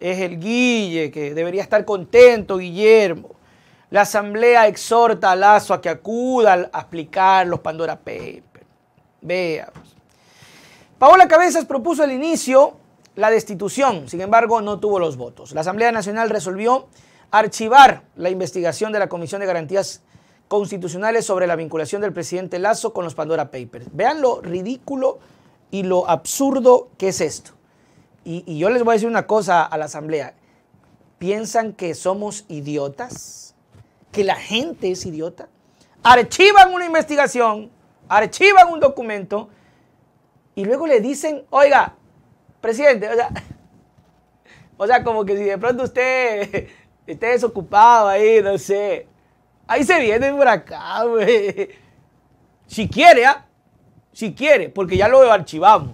es el Guille, que debería estar contento, Guillermo. La asamblea exhorta a Lazo a que acuda a aplicar los Pandora Papers. Veamos. Paola Cabezas propuso al inicio la destitución, sin embargo no tuvo los votos. La Asamblea Nacional resolvió archivar la investigación de la Comisión de Garantías Constitucionales sobre la vinculación del presidente Lazo con los Pandora Papers. Vean lo ridículo y lo absurdo que es esto. Y, yo les voy a decir una cosa a la asamblea. ¿Piensan que somos idiotas? ¿Que la gente es idiota? Archivan una investigación, archivan un documento y luego le dicen, oiga, presidente, o sea, o sea, como que si de pronto usted esté desocupado ahí, no sé, ahí se viene por acá, güey. Si quiere, ah, Si quiere, porque ya lo archivamos.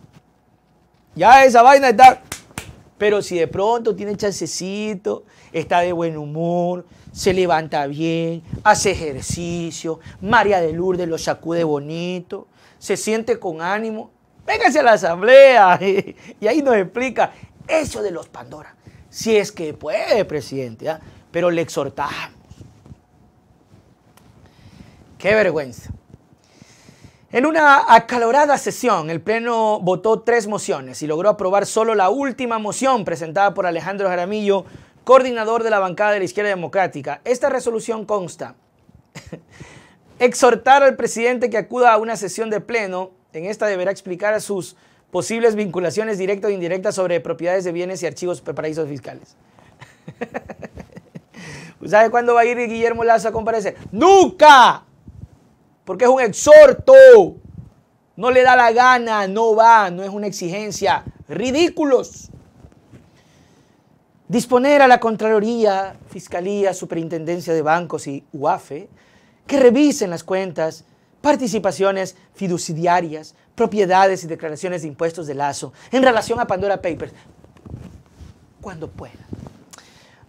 Ya esa vaina está. Pero si de pronto tiene chancecito, está de buen humor, se levanta bien, hace ejercicio, María de Lourdes lo sacude bonito, se siente con ánimo, véngase a la asamblea y ahí nos explica eso de los Pandora. Si es que puede, presidente, ¿ah? pero le exhortamos. Qué vergüenza. En una acalorada sesión, el Pleno votó tres mociones y logró aprobar solo la última moción presentada por Alejandro Jaramillo, coordinador de la bancada de la Izquierda Democrática. Esta resolución consta exhortar al presidente que acuda a una sesión de Pleno, en esta deberá explicar sus posibles vinculaciones directas o indirectas sobre propiedades de bienes y archivos paraísos fiscales. ¿Sabe cuándo va a ir Guillermo Lazo a comparecer? ¡Nunca! porque es un exhorto. No le da la gana, no va, no es una exigencia. Ridículos. Disponer a la Contraloría, Fiscalía, Superintendencia de Bancos y UAFE que revisen las cuentas, participaciones fiduciarias, propiedades y declaraciones de impuestos de Lazo en relación a Pandora Papers cuando pueda.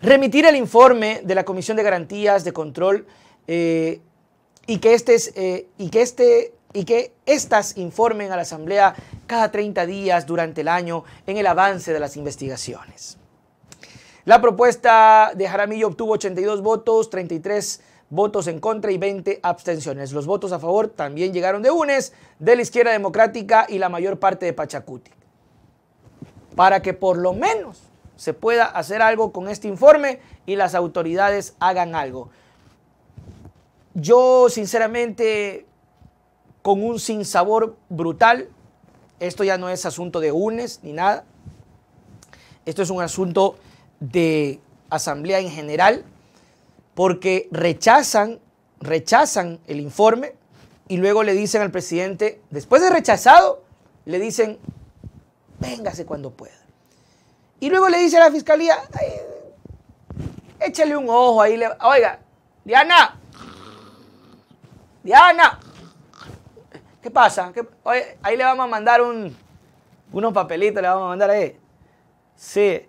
Remitir el informe de la Comisión de Garantías de Control eh, y que, estas eh, y que este y que éstas informen a la Asamblea cada 30 días durante el año en el avance de las investigaciones. La propuesta de Jaramillo obtuvo 82 votos, 33 votos en contra y 20 abstenciones. Los votos a favor también llegaron de UNES, de la izquierda democrática y la mayor parte de Pachacuti. Para que por lo menos se pueda hacer algo con este informe y las autoridades hagan algo. Yo, sinceramente, con un sinsabor brutal, esto ya no es asunto de UNES ni nada. Esto es un asunto de asamblea en general, porque rechazan, rechazan el informe y luego le dicen al presidente, después de rechazado, le dicen, véngase cuando pueda. Y luego le dice a la fiscalía, échale un ojo ahí, le, oiga, Diana, Diana, ¿qué pasa? ahí le vamos a mandar un, unos papelitos, le vamos a mandar ahí. Sí,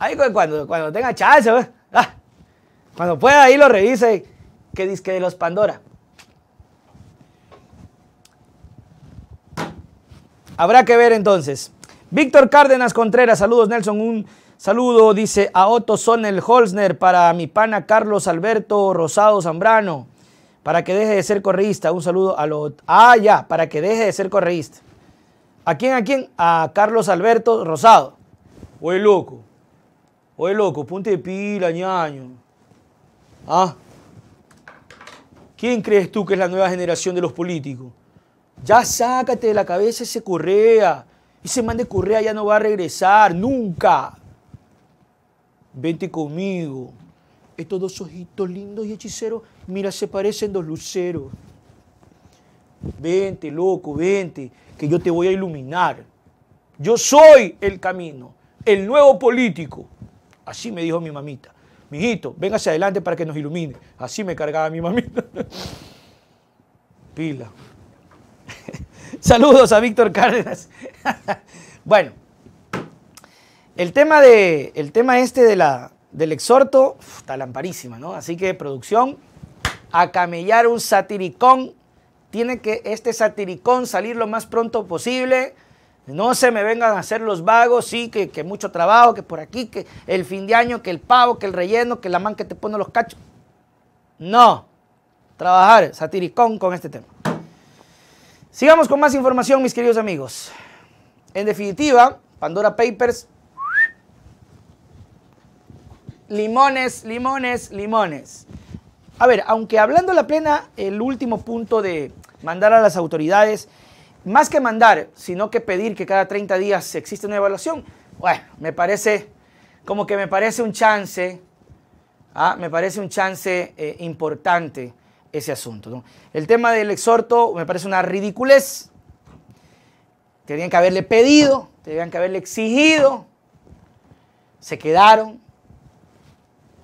ahí cuando, cuando tenga chance, pues. ah. cuando pueda ahí lo revise, que disque de los Pandora. Habrá que ver entonces. Víctor Cárdenas Contreras, saludos Nelson, un saludo, dice a Otto Sonel Holzner para mi pana Carlos Alberto Rosado Zambrano para que deje de ser correísta. Un saludo a los... Ah, ya, para que deje de ser correísta. ¿A quién, a quién? A Carlos Alberto Rosado. Oye, loco. Oye, loco, ponte pila, ñaño. ¿Ah? ¿Quién crees tú que es la nueva generación de los políticos? Ya sácate de la cabeza ese Correa. Ese man de Correa ya no va a regresar nunca. Vente conmigo. Estos dos ojitos lindos y hechiceros, mira, se parecen dos luceros. Vente, loco, vente, que yo te voy a iluminar. Yo soy el camino, el nuevo político. Así me dijo mi mamita. Mijito, ven hacia adelante para que nos ilumine. Así me cargaba mi mamita. Pila. Saludos a Víctor Cárdenas. bueno, el tema, de, el tema este de la, del exhorto, está lamparísima, ¿no? Así que producción, acamellar un satiricón. Tiene que este satiricón salir lo más pronto posible. No se me vengan a hacer los vagos, sí, que, que mucho trabajo, que por aquí, que el fin de año, que el pavo, que el relleno, que la man que te pone los cachos. No, trabajar satiricón con este tema. Sigamos con más información, mis queridos amigos. En definitiva, Pandora Papers limones, limones, limones. A ver, aunque hablando la plena, el último punto de mandar a las autoridades, más que mandar, sino que pedir que cada 30 días exista una evaluación, bueno, me parece como que me parece un chance, ah, me parece un chance eh, importante ese asunto. El tema del exhorto me parece una ridiculez. Tenían que haberle pedido, tenían que haberle exigido. Se quedaron,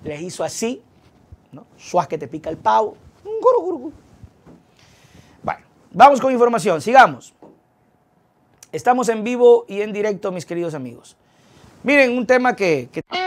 les hizo así, ¿no? Suaz que te pica el pavo. Bueno, vamos con información, sigamos. Estamos en vivo y en directo, mis queridos amigos. Miren, un tema que... que...